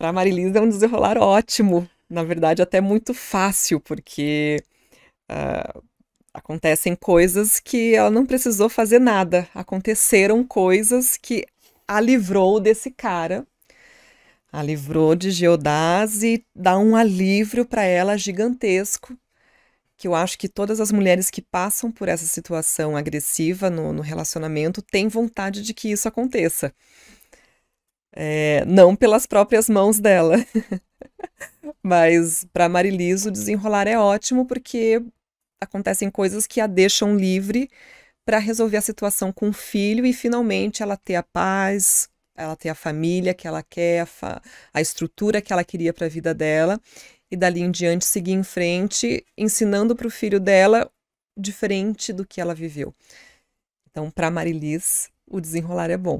Para a Marilisa é um desenrolar ótimo, na verdade até muito fácil, porque uh, acontecem coisas que ela não precisou fazer nada, aconteceram coisas que a livrou desse cara, a livrou de Geodás e dá um alívio para ela gigantesco, que eu acho que todas as mulheres que passam por essa situação agressiva no, no relacionamento têm vontade de que isso aconteça. É, não pelas próprias mãos dela. Mas para Marilis o desenrolar é ótimo porque acontecem coisas que a deixam livre para resolver a situação com o filho e finalmente ela ter a paz, ela ter a família que ela quer, a, a estrutura que ela queria para a vida dela e dali em diante seguir em frente, ensinando para o filho dela diferente do que ela viveu. Então, para Marilis, o desenrolar é bom.